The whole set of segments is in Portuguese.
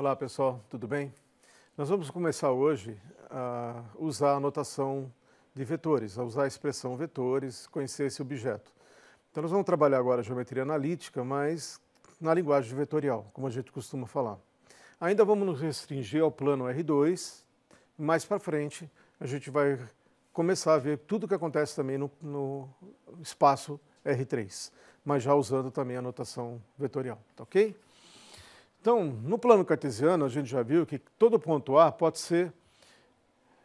Olá pessoal, tudo bem? Nós vamos começar hoje a usar a notação de vetores, a usar a expressão vetores, conhecer esse objeto. Então nós vamos trabalhar agora a geometria analítica, mas na linguagem vetorial, como a gente costuma falar. Ainda vamos nos restringir ao plano R2, mais para frente a gente vai começar a ver tudo o que acontece também no, no, espaço R3, mas já usando também a notação vetorial, tá ok? Então, no plano cartesiano, a gente já viu que todo ponto A pode ser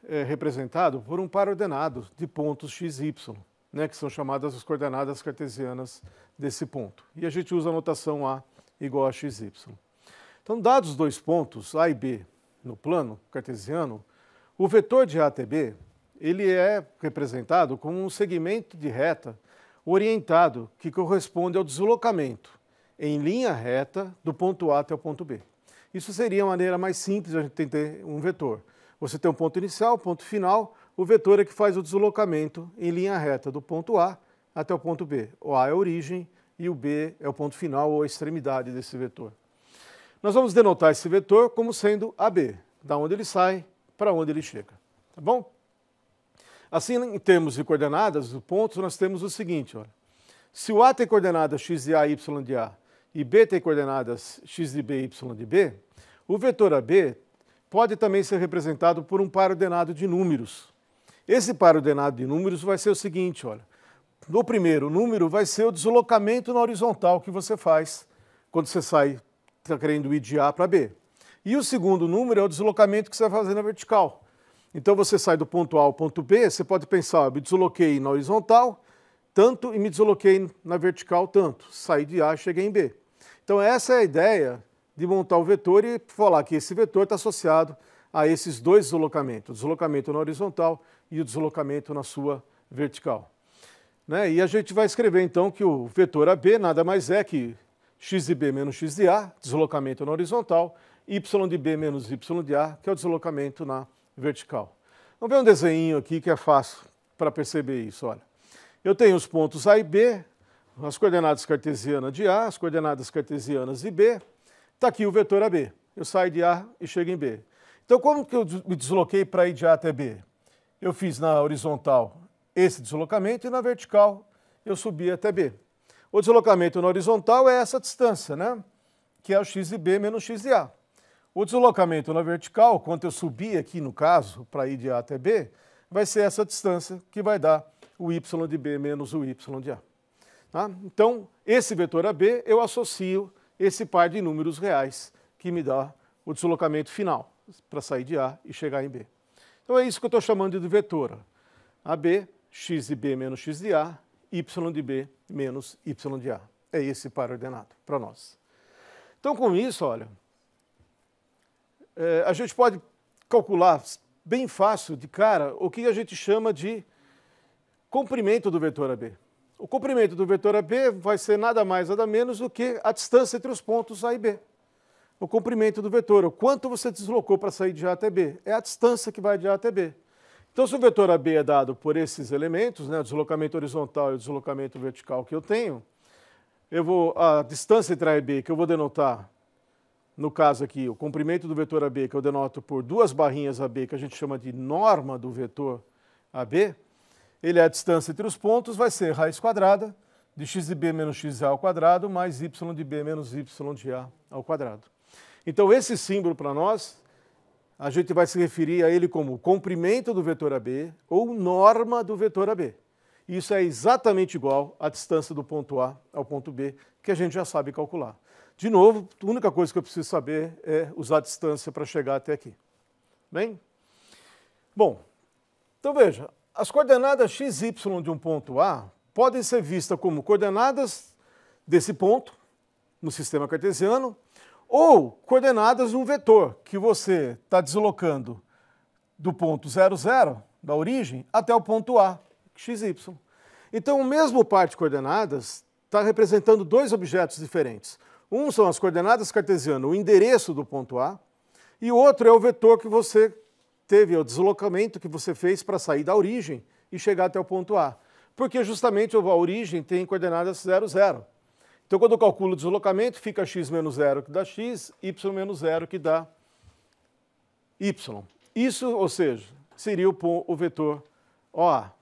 é, representado por um par ordenado de pontos x e y, né, que são chamadas as coordenadas cartesianas desse ponto. E a gente usa a notação A igual a x y. Então, dados dois pontos, A e B, no plano cartesiano, o vetor de A até B ele é representado como um segmento de reta orientado que corresponde ao deslocamento em linha reta do ponto A até o ponto B. Isso seria a maneira mais simples de a gente ter um vetor. Você tem um ponto inicial, ponto final, o vetor é que faz o deslocamento em linha reta do ponto A até o ponto B. O A é a origem e o B é o ponto final ou a extremidade desse vetor. Nós vamos denotar esse vetor como sendo AB, da onde ele sai para onde ele chega, tá bom? Assim, em termos de coordenadas do pontos, nós temos o seguinte, olha. Se o A tem coordenada x de A, y de A e B tem coordenadas x de B e y de B, o vetor AB pode também ser representado por um par ordenado de números. Esse par ordenado de números vai ser o seguinte, olha. No primeiro número vai ser o deslocamento na horizontal que você faz quando você sai, está querendo ir de A para B. E o segundo número é o deslocamento que você vai fazer na vertical. Então você sai do ponto A ao ponto B, você pode pensar, eu me desloquei na horizontal tanto e me desloquei na vertical tanto. Saí de A, cheguei em B. Então, essa é a ideia de montar o vetor e falar que esse vetor está associado a esses dois deslocamentos, o deslocamento na horizontal e o deslocamento na sua vertical. Né? E a gente vai escrever então que o vetor AB nada mais é que x de B menos x de A, deslocamento na horizontal, y de B menos y de A, que é o deslocamento na vertical. Vamos ver um desenho aqui que é fácil para perceber isso, olha. Eu tenho os pontos A e B, as coordenadas cartesianas de A, as coordenadas cartesianas de B, está aqui o vetor AB. Eu saio de A e chego em B. Então, como que eu me desloquei para ir de A até B? Eu fiz na horizontal esse deslocamento e na vertical eu subi até B. O deslocamento na horizontal é essa distância, né? que é o x de B menos x de A. O deslocamento na vertical, quando eu subir aqui no caso, para ir de A até B, vai ser essa distância que vai dar o y de B menos o y de A. Tá? Então, esse vetor AB eu associo esse par de números reais que me dá o deslocamento final para sair de A e chegar em B. Então é isso que eu estou chamando de vetor. AB, x de B menos x de A, y de B menos y de A. É esse par ordenado para nós. Então com isso, olha, é, a gente pode calcular bem fácil de cara o que a gente chama de comprimento do vetor AB. O comprimento do vetor AB vai ser nada mais, nada menos do que a distância entre os pontos A e B. O comprimento do vetor, o quanto você deslocou para sair de A até B, é a distância que vai de A até B. Então, se o vetor AB é dado por esses elementos, né, o deslocamento horizontal e o deslocamento vertical que eu tenho, eu vou, a distância entre A e B, que eu vou denotar, no caso aqui, o comprimento do vetor AB, que eu denoto por duas barrinhas AB, que a gente chama de norma do vetor AB, ele é a distância entre os pontos, vai ser raiz quadrada de x de b menos xa ao quadrado mais y de b menos y de a ao quadrado. Então esse símbolo para nós, a gente vai se referir a ele como comprimento do vetor AB ou norma do vetor AB. Isso é exatamente igual à distância do ponto A ao ponto B, que a gente já sabe calcular. De novo, a única coisa que eu preciso saber é usar a distância para chegar até aqui. Bem? Bom, então veja, as coordenadas x, y de um ponto A podem ser vistas como coordenadas desse ponto no sistema cartesiano ou coordenadas de um vetor que você está deslocando do ponto 00, da origem, até o ponto A, x, y. Então, o mesmo par de coordenadas está representando dois objetos diferentes. Um são as coordenadas cartesianas, o endereço do ponto A, e o outro é o vetor que você teve o deslocamento que você fez para sair da origem e chegar até o ponto A. Porque justamente a origem tem coordenadas 0, 0. Então, quando eu calculo o deslocamento, fica x menos 0, que dá x, y menos 0, que dá y. Isso, ou seja, seria o, o vetor OA.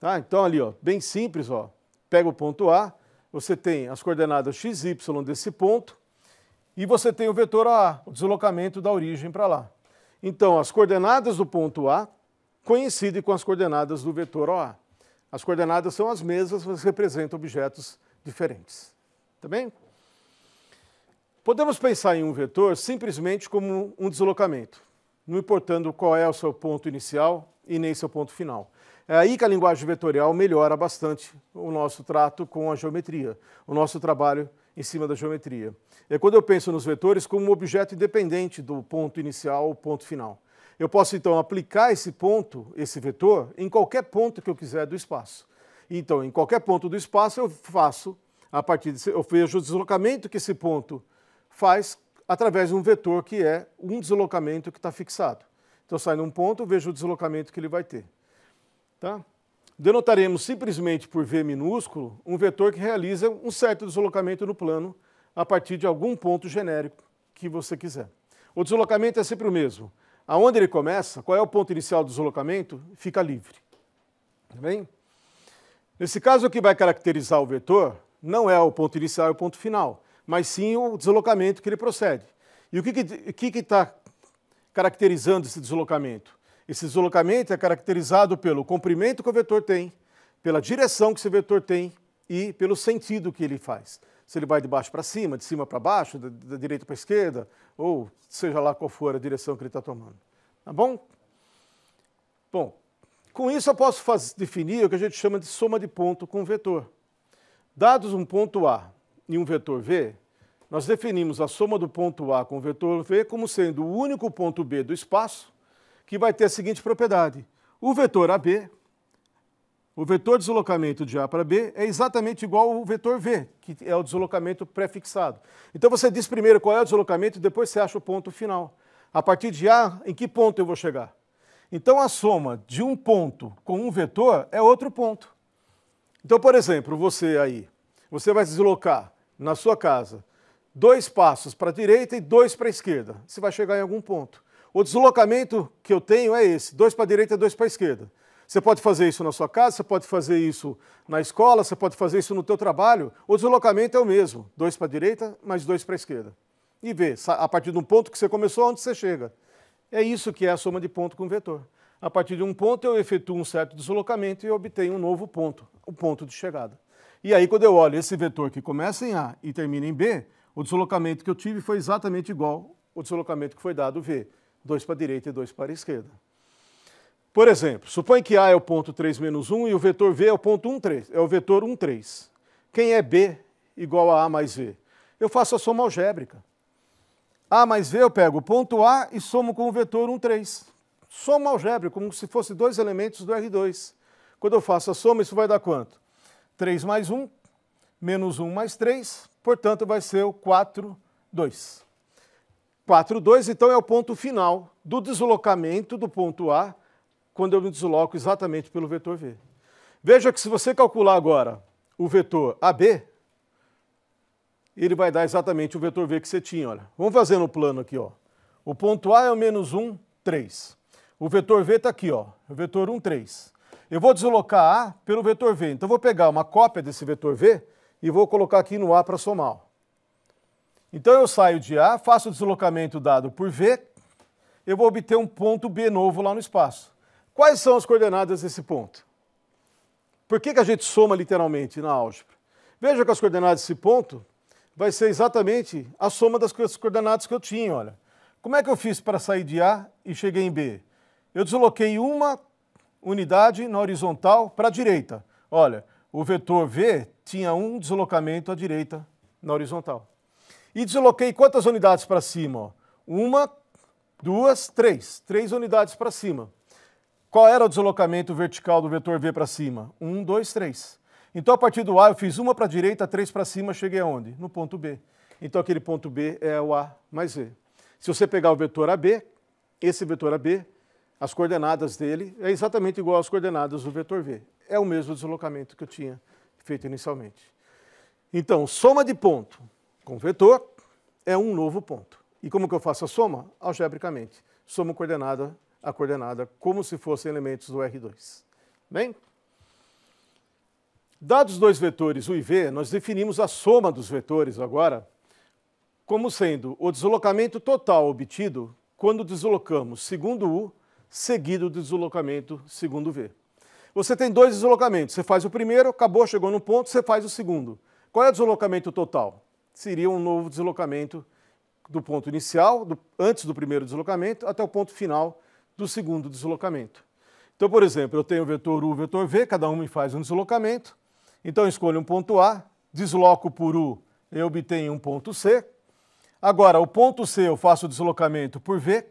Tá? Então, ali, ó, bem simples, ó, pega o ponto A, você tem as coordenadas x, y desse ponto, e você tem o vetor OA, o deslocamento da origem para lá. Então, as coordenadas do ponto A coincidem com as coordenadas do vetor OA. As coordenadas são as mesmas, mas representam objetos diferentes. Tá bem? Podemos pensar em um vetor simplesmente como um deslocamento, não importando qual é o seu ponto inicial e nem seu ponto final. É aí que a linguagem vetorial melhora bastante o nosso trato com a geometria, o nosso trabalho em cima da geometria. É quando eu penso nos vetores como um objeto independente do ponto inicial ou ponto final. Eu posso, então, aplicar esse ponto, esse vetor, em qualquer ponto que eu quiser do espaço. Então, em qualquer ponto do espaço, eu faço, a partir de, eu vejo o deslocamento que esse ponto faz através de um vetor que é um deslocamento que está fixado. Então, eu saio num ponto, vejo o deslocamento que ele vai ter. Tá? denotaremos simplesmente por V minúsculo um vetor que realiza um certo deslocamento no plano a partir de algum ponto genérico que você quiser. O deslocamento é sempre o mesmo. Aonde ele começa, qual é o ponto inicial do deslocamento, fica livre. Tá bem? Nesse caso, o que vai caracterizar o vetor não é o ponto inicial e o ponto final, mas sim o deslocamento que ele procede. E o que está caracterizando esse deslocamento? Esse deslocamento é caracterizado pelo comprimento que o vetor tem, pela direção que esse vetor tem e pelo sentido que ele faz. Se ele vai de baixo para cima, de cima para baixo, da, da direita para esquerda, ou seja lá qual for a direção que ele está tomando. Tá bom? Bom, com isso eu posso fazer, definir o que a gente chama de soma de ponto com vetor. Dados um ponto A e um vetor V, nós definimos a soma do ponto A com o vetor V como sendo o único ponto B do espaço que vai ter a seguinte propriedade. O vetor AB, o vetor deslocamento de A para B é exatamente igual ao vetor V, que é o deslocamento prefixado. Então você diz primeiro qual é o deslocamento e depois você acha o ponto final. A partir de A, em que ponto eu vou chegar? Então a soma de um ponto com um vetor é outro ponto. Então, por exemplo, você aí, você vai deslocar na sua casa dois passos para a direita e dois para a esquerda. Você vai chegar em algum ponto. O deslocamento que eu tenho é esse: dois para a direita, dois para a esquerda. Você pode fazer isso na sua casa, você pode fazer isso na escola, você pode fazer isso no teu trabalho. O deslocamento é o mesmo: dois para a direita, mais dois para a esquerda. E vê, a partir de um ponto que você começou, onde você chega. É isso que é a soma de ponto com vetor. A partir de um ponto, eu efetuo um certo deslocamento e obtenho um novo ponto, o ponto de chegada. E aí, quando eu olho esse vetor que começa em A e termina em B, o deslocamento que eu tive foi exatamente igual ao deslocamento que foi dado V dois para a direita e dois para a esquerda. Por exemplo, supõe que A é o ponto 3 menos 1 e o vetor V é o ponto 1, 3, é o vetor 1, 3. Quem é B igual a A mais V? Eu faço a soma algébrica. A mais V eu pego o ponto A e somo com o vetor 1, 3. Soma algébrica, como se fosse dois elementos do R2. Quando eu faço a soma, isso vai dar quanto? 3 mais 1, menos 1 mais 3, portanto vai ser o 4, 2. 4,2, então, é o ponto final do deslocamento do ponto A, quando eu me desloco exatamente pelo vetor V. Veja que se você calcular agora o vetor AB, ele vai dar exatamente o vetor V que você tinha. Olha. Vamos fazer no plano aqui. Ó. O ponto A é o menos 1, 3. O vetor V está aqui, ó, o vetor 1, 3. Eu vou deslocar A pelo vetor V. Então, eu vou pegar uma cópia desse vetor V e vou colocar aqui no A para somar. Então eu saio de A, faço o deslocamento dado por V, eu vou obter um ponto B novo lá no espaço. Quais são as coordenadas desse ponto? Por que, que a gente soma literalmente na álgebra? Veja que as coordenadas desse ponto vai ser exatamente a soma das coordenadas que eu tinha, olha. Como é que eu fiz para sair de A e cheguei em B? Eu desloquei uma unidade na horizontal para a direita. Olha, o vetor V tinha um deslocamento à direita na horizontal. E desloquei quantas unidades para cima? Ó? Uma, duas, três. Três unidades para cima. Qual era o deslocamento vertical do vetor V para cima? Um, dois, três. Então, a partir do A, eu fiz uma para a direita, três para cima, cheguei aonde? No ponto B. Então, aquele ponto B é o A mais V. Se você pegar o vetor AB, esse vetor AB, as coordenadas dele é exatamente igual às coordenadas do vetor V. É o mesmo deslocamento que eu tinha feito inicialmente. Então, soma de ponto com vetor é um novo ponto. E como que eu faço a soma? Algebricamente. Somo coordenada a coordenada como se fossem elementos do R2. Bem? Dados dois vetores U e V, nós definimos a soma dos vetores agora como sendo o deslocamento total obtido quando deslocamos segundo U seguido do deslocamento segundo V. Você tem dois deslocamentos, você faz o primeiro, acabou, chegou no ponto, você faz o segundo. Qual é o deslocamento total? seria um novo deslocamento do ponto inicial, do, antes do primeiro deslocamento, até o ponto final do segundo deslocamento. Então, por exemplo, eu tenho o vetor U e o vetor V, cada um me faz um deslocamento. Então, eu escolho um ponto A, desloco por U, eu obtenho um ponto C. Agora, o ponto C eu faço o deslocamento por V,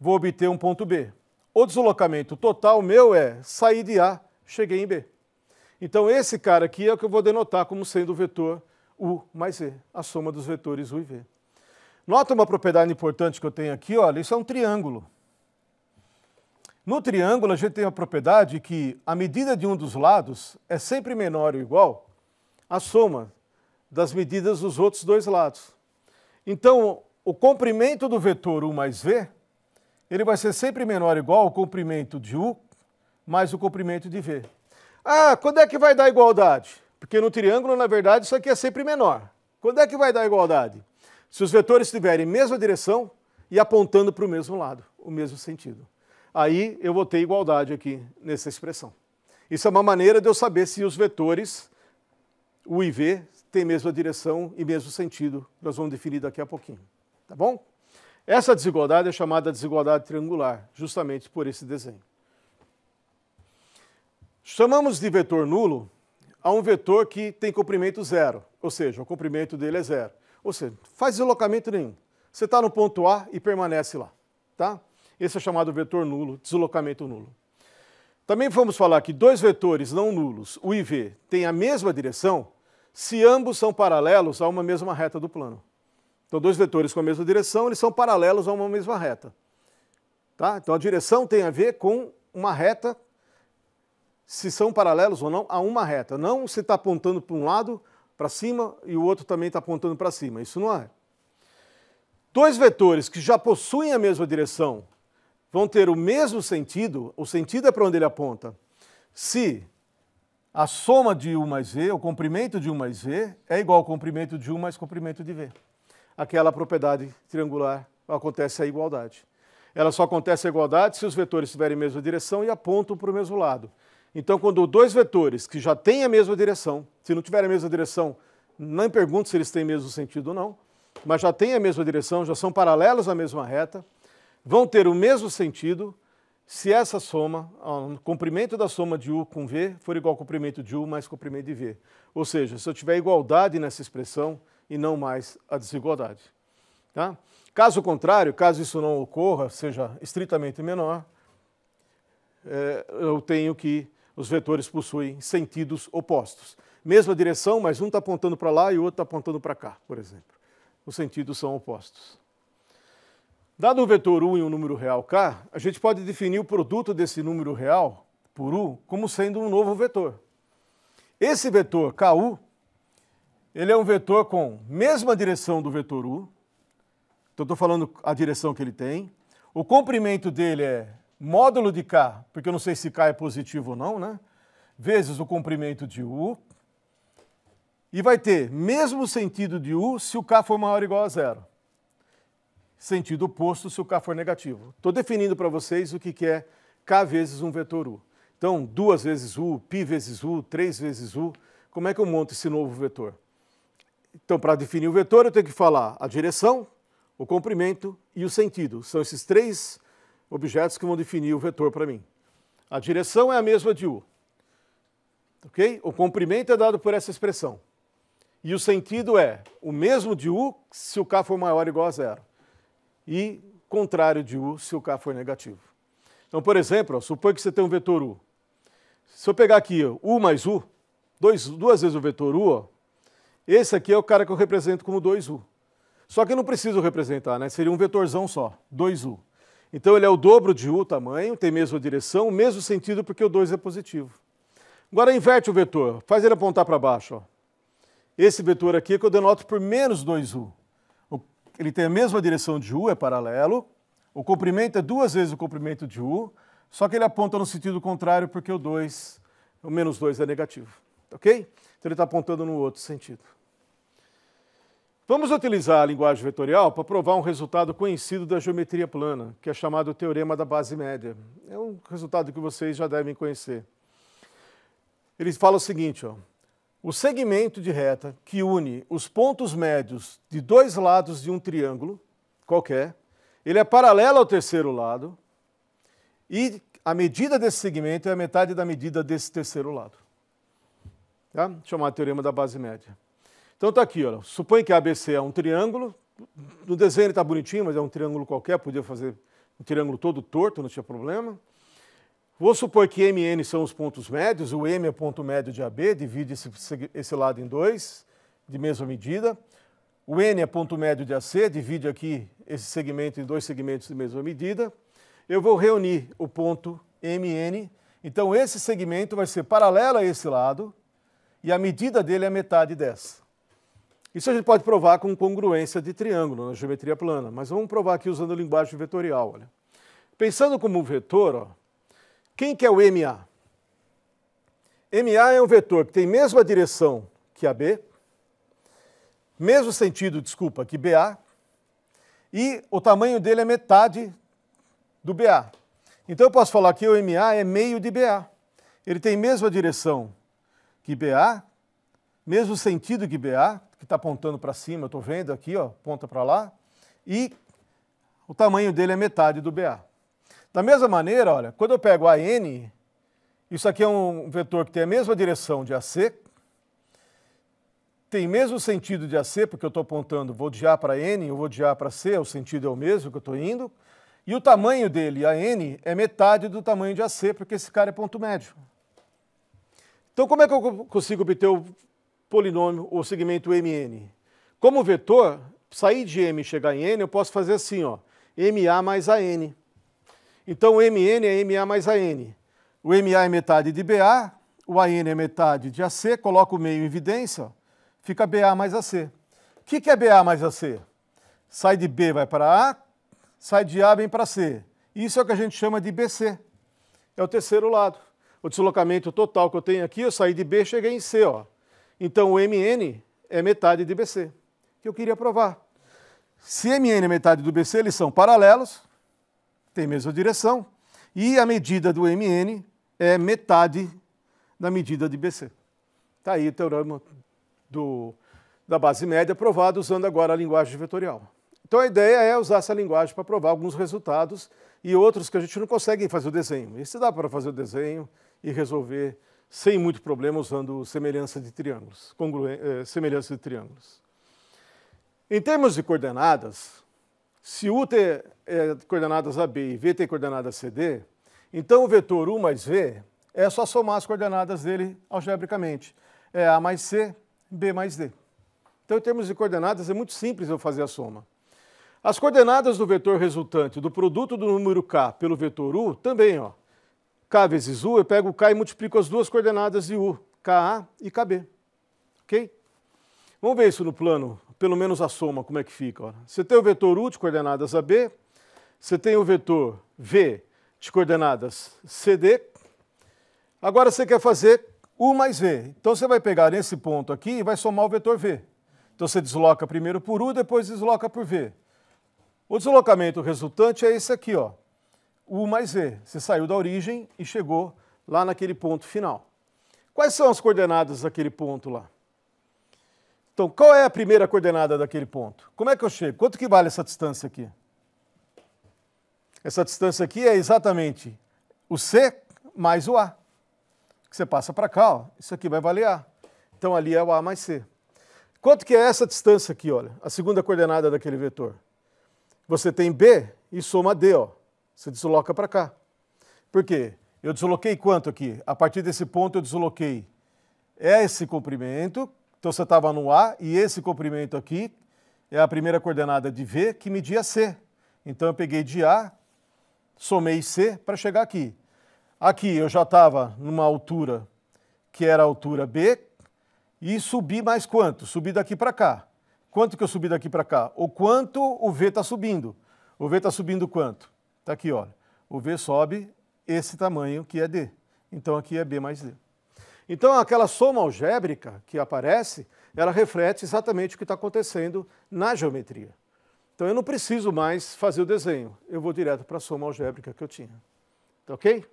vou obter um ponto B. O deslocamento total meu é sair de A, cheguei em B. Então, esse cara aqui é o que eu vou denotar como sendo o vetor U mais V, a soma dos vetores U e V. Nota uma propriedade importante que eu tenho aqui, olha, isso é um triângulo. No triângulo, a gente tem a propriedade que a medida de um dos lados é sempre menor ou igual à soma das medidas dos outros dois lados. Então, o comprimento do vetor U mais V, ele vai ser sempre menor ou igual ao comprimento de U mais o comprimento de V. Ah, quando é que vai dar igualdade? Porque no triângulo, na verdade, isso aqui é sempre menor. Quando é que vai dar igualdade? Se os vetores tiverem mesma direção e apontando para o mesmo lado, o mesmo sentido. Aí eu vou ter igualdade aqui nessa expressão. Isso é uma maneira de eu saber se os vetores U e V têm mesma direção e mesmo sentido. Nós vamos definir daqui a pouquinho. Tá bom? Essa desigualdade é chamada desigualdade triangular, justamente por esse desenho. Chamamos de vetor nulo a um vetor que tem comprimento zero, ou seja, o comprimento dele é zero. Ou seja, faz deslocamento nenhum. Você está no ponto A e permanece lá. Tá? Esse é chamado vetor nulo, deslocamento nulo. Também vamos falar que dois vetores não nulos, U e V, têm a mesma direção se ambos são paralelos a uma mesma reta do plano. Então, dois vetores com a mesma direção, eles são paralelos a uma mesma reta. Tá? Então, a direção tem a ver com uma reta se são paralelos ou não a uma reta. Não se está apontando para um lado para cima e o outro também está apontando para cima. Isso não é. Dois vetores que já possuem a mesma direção vão ter o mesmo sentido, o sentido é para onde ele aponta, se a soma de U mais V, o comprimento de U mais V, é igual ao comprimento de U mais comprimento de V. Aquela propriedade triangular acontece a igualdade. Ela só acontece a igualdade se os vetores tiverem a mesma direção e apontam para o mesmo lado. Então, quando dois vetores que já têm a mesma direção, se não tiverem a mesma direção, não pergunto se eles têm mesmo sentido ou não, mas já têm a mesma direção, já são paralelos à mesma reta, vão ter o mesmo sentido se essa soma, o comprimento da soma de U com V for igual ao comprimento de U mais comprimento de V. Ou seja, se eu tiver igualdade nessa expressão e não mais a desigualdade. Tá? Caso contrário, caso isso não ocorra, seja estritamente menor, é, eu tenho que os vetores possuem sentidos opostos. Mesma direção, mas um está apontando para lá e o outro está apontando para cá, por exemplo. Os sentidos são opostos. Dado o vetor U e o número real K, a gente pode definir o produto desse número real por U como sendo um novo vetor. Esse vetor KU, ele é um vetor com mesma direção do vetor U, então estou falando a direção que ele tem, o comprimento dele é módulo de K, porque eu não sei se K é positivo ou não, né? Vezes o comprimento de U. E vai ter mesmo sentido de U se o K for maior ou igual a zero. Sentido oposto se o K for negativo. Estou definindo para vocês o que é K vezes um vetor U. Então, duas vezes U, π vezes U, três vezes U. Como é que eu monto esse novo vetor? Então, para definir o vetor, eu tenho que falar a direção, o comprimento e o sentido. São esses três objetos que vão definir o vetor para mim. A direção é a mesma de U. Ok? O comprimento é dado por essa expressão. E o sentido é o mesmo de U se o K for maior ou igual a zero. E contrário de U se o K for negativo. Então, por exemplo, suponha que você tem um vetor U. Se eu pegar aqui U mais U, dois, duas vezes o vetor U, ó, esse aqui é o cara que eu represento como 2U. Só que eu não preciso representar, né? Seria um vetorzão só, 2U. Então ele é o dobro de U tamanho, tem mesma direção, o mesmo sentido porque o 2 é positivo. Agora inverte o vetor, faz ele apontar para baixo. Ó. Esse vetor aqui é que eu denoto por menos 2U. Ele tem a mesma direção de U, é paralelo. O comprimento é duas vezes o comprimento de U, só que ele aponta no sentido contrário porque o 2, o menos 2 é negativo. Ok? Então ele está apontando no outro sentido. Vamos utilizar a linguagem vetorial para provar um resultado conhecido da geometria plana, que é chamado o teorema da base média. É um resultado que vocês já devem conhecer. Ele fala o seguinte, ó. O segmento de reta que une os pontos médios de dois lados de um triângulo qualquer, ele é paralelo ao terceiro lado e a medida desse segmento é a metade da medida desse terceiro lado. Tá? Chamado teorema da base média. Então está aqui, olha. supõe que ABC é um triângulo. No desenho está bonitinho, mas é um triângulo qualquer, podia fazer um triângulo todo torto, não tinha problema. Vou supor que MN são os pontos médios, o M é o ponto médio de AB, divide esse, esse lado em dois, de mesma medida. O N é ponto médio de AC, divide aqui esse segmento em dois segmentos de mesma medida. Eu vou reunir o ponto MN, então esse segmento vai ser paralelo a esse lado, e a medida dele é metade dessa. Isso a gente pode provar com congruência de triângulo na geometria plana, mas vamos provar aqui usando a linguagem vetorial. Olha. Pensando como um vetor, ó, quem que é o MA? MA é um vetor que tem mesma direção que AB, mesmo sentido, desculpa, que BA, e o tamanho dele é metade do BA. Então eu posso falar que o MA é meio de BA. Ele tem mesma direção que BA, mesmo sentido que BA, que está apontando para cima, eu estou vendo aqui, ó, ponta para lá, e o tamanho dele é metade do BA. Da mesma maneira, olha, quando eu pego a N, isso aqui é um vetor que tem a mesma direção de AC, tem mesmo sentido de AC, porque eu estou apontando, vou de A para N, eu vou de A para C, o sentido é o mesmo que eu estou indo, e o tamanho dele, a N, é metade do tamanho de AC, porque esse cara é ponto médio. Então, como é que eu consigo obter o polinômio ou segmento MN. Como vetor, sair de M e chegar em N, eu posso fazer assim, ó, MA mais AN. Então, MN é MA mais AN. O MA é metade de BA, o AN é metade de AC, coloco o meio em evidência, fica BA mais AC. O que, que é BA mais AC? Sai de B, vai para A, sai de A, vem para C. Isso é o que a gente chama de BC. É o terceiro lado. O deslocamento total que eu tenho aqui, eu saí de B, cheguei em C, ó. Então o MN é metade de BC, que eu queria provar. Se MN é metade do BC, eles são paralelos, têm mesma direção, e a medida do MN é metade da medida de BC. Está aí o teorema do, da base média provado usando agora a linguagem vetorial. Então a ideia é usar essa linguagem para provar alguns resultados e outros que a gente não consegue fazer o desenho. Isso dá para fazer o desenho e resolver sem muito problema usando semelhança de triângulos, eh, semelhança de triângulos. Em termos de coordenadas, se U tem é coordenadas AB e V tem é coordenadas CD, então o vetor U mais V é só somar as coordenadas dele algebricamente. É A mais C, B mais D. Então, em termos de coordenadas, é muito simples eu fazer a soma. As coordenadas do vetor resultante do produto do número K pelo vetor U também, ó, K vezes U, eu pego K e multiplico as duas coordenadas de U, KA e KB. Ok? Vamos ver isso no plano, pelo menos a soma, como é que fica. Ó. Você tem o vetor U de coordenadas AB, você tem o vetor V de coordenadas CD. Agora você quer fazer U mais V. Então você vai pegar esse ponto aqui e vai somar o vetor V. Então você desloca primeiro por U, depois desloca por V. O deslocamento resultante é esse aqui, ó. U mais V. Você saiu da origem e chegou lá naquele ponto final. Quais são as coordenadas daquele ponto lá? Então, qual é a primeira coordenada daquele ponto? Como é que eu chego? Quanto que vale essa distância aqui? Essa distância aqui é exatamente o C mais o A. Que você passa para cá, ó, isso aqui vai valer A. Então, ali é o A mais C. Quanto que é essa distância aqui, olha? A segunda coordenada daquele vetor. Você tem B e soma D, ó se desloca para cá. Por quê? Eu desloquei quanto aqui? A partir desse ponto eu desloquei esse comprimento, então você estava no A, e esse comprimento aqui é a primeira coordenada de V que media C. Então eu peguei de A, somei C para chegar aqui. Aqui eu já estava numa altura que era a altura B, e subi mais quanto? Subi daqui para cá. Quanto que eu subi daqui para cá? O quanto o V está subindo? O V está subindo quanto? Está aqui, olha. O V sobe esse tamanho que é D. Então aqui é B mais D. Então aquela soma algébrica que aparece, ela reflete exatamente o que está acontecendo na geometria. Então eu não preciso mais fazer o desenho, eu vou direto para a soma algébrica que eu tinha. Tá ok?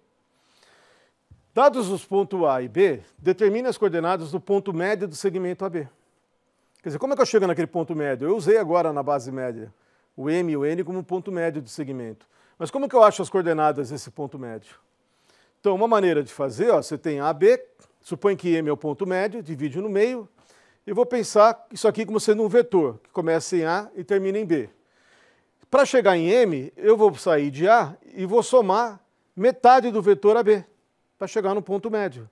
Dados os pontos A e B, determine as coordenadas do ponto médio do segmento AB. Quer dizer, como é que eu chego naquele ponto médio? Eu usei agora na base média o M e o N como ponto médio do segmento. Mas como que eu acho as coordenadas desse ponto médio? Então, uma maneira de fazer, ó, você tem AB, supõe que M é o ponto médio, divide no meio, e vou pensar isso aqui como sendo um vetor, que começa em A e termina em B. Para chegar em M, eu vou sair de A e vou somar metade do vetor AB, para chegar no ponto médio.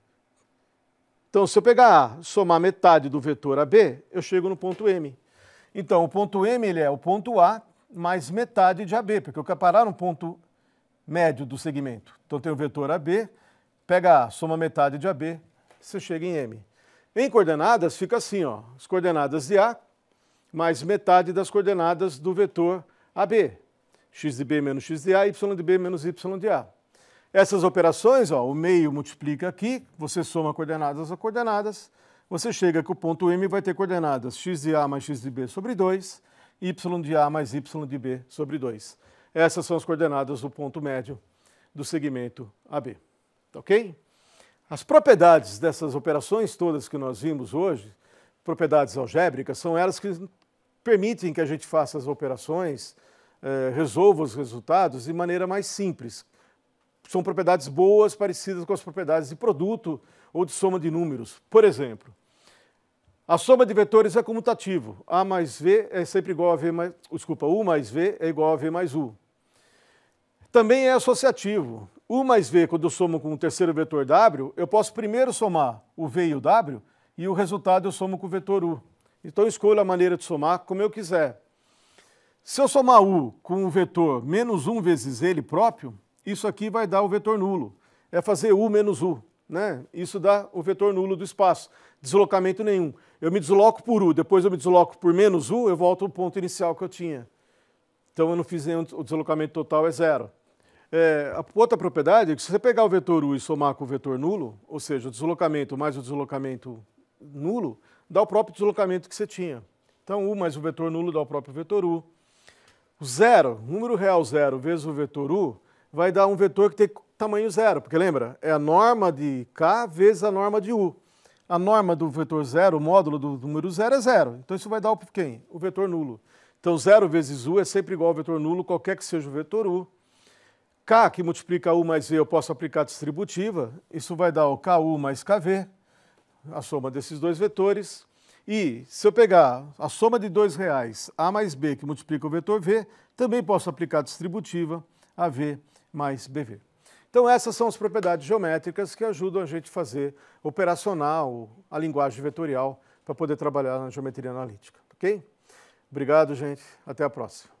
Então, se eu pegar A, somar metade do vetor AB, eu chego no ponto M. Então, o ponto M ele é o ponto A mais metade de AB, porque eu quero um ponto médio do segmento. Então tem o vetor AB, pega A, soma metade de AB, você chega em M. Em coordenadas fica assim, ó, as coordenadas de A mais metade das coordenadas do vetor AB. x de B menos x de A, y de B menos y de A. Essas operações, ó, o meio multiplica aqui, você soma coordenadas a coordenadas, você chega que o ponto M vai ter coordenadas x de A mais x de B sobre 2, y de A mais y de B sobre 2. Essas são as coordenadas do ponto médio do segmento AB. Tá ok? As propriedades dessas operações todas que nós vimos hoje, propriedades algébricas, são elas que permitem que a gente faça as operações, eh, resolva os resultados de maneira mais simples. São propriedades boas, parecidas com as propriedades de produto ou de soma de números. Por exemplo, a soma de vetores é comutativo. A mais V é sempre igual a V mais... Desculpa, U mais V é igual a V mais U. Também é associativo. U mais V, quando eu somo com o terceiro vetor W, eu posso primeiro somar o V e o W, e o resultado eu somo com o vetor U. Então eu escolho a maneira de somar como eu quiser. Se eu somar U com o vetor menos 1 vezes ele próprio, isso aqui vai dar o vetor nulo. É fazer U menos U. Né? Isso dá o vetor nulo do espaço, deslocamento nenhum eu me desloco por U, depois eu me desloco por menos U, eu volto ao ponto inicial que eu tinha. Então eu não fiz nenhum, o deslocamento total é zero. É, a outra propriedade é que se você pegar o vetor U e somar com o vetor nulo, ou seja, o deslocamento mais o deslocamento nulo, dá o próprio deslocamento que você tinha. Então U mais o vetor nulo dá o próprio vetor U. O zero, número real zero vezes o vetor U, vai dar um vetor que tem tamanho zero, porque lembra? É a norma de K vezes a norma de U a norma do vetor zero, o módulo do número zero é zero. Então isso vai dar o quem? O vetor nulo. Então zero vezes u é sempre igual ao vetor nulo, qualquer que seja o vetor u. k, que multiplica u mais v, eu posso aplicar distributiva. Isso vai dar o ku mais kv, a soma desses dois vetores. E se eu pegar a soma de dois reais, a mais b, que multiplica o vetor v, também posso aplicar distributiva, av mais bv. Então essas são as propriedades geométricas que ajudam a gente a fazer operacional, a linguagem vetorial, para poder trabalhar na geometria analítica, ok? Obrigado, gente. Até a próxima.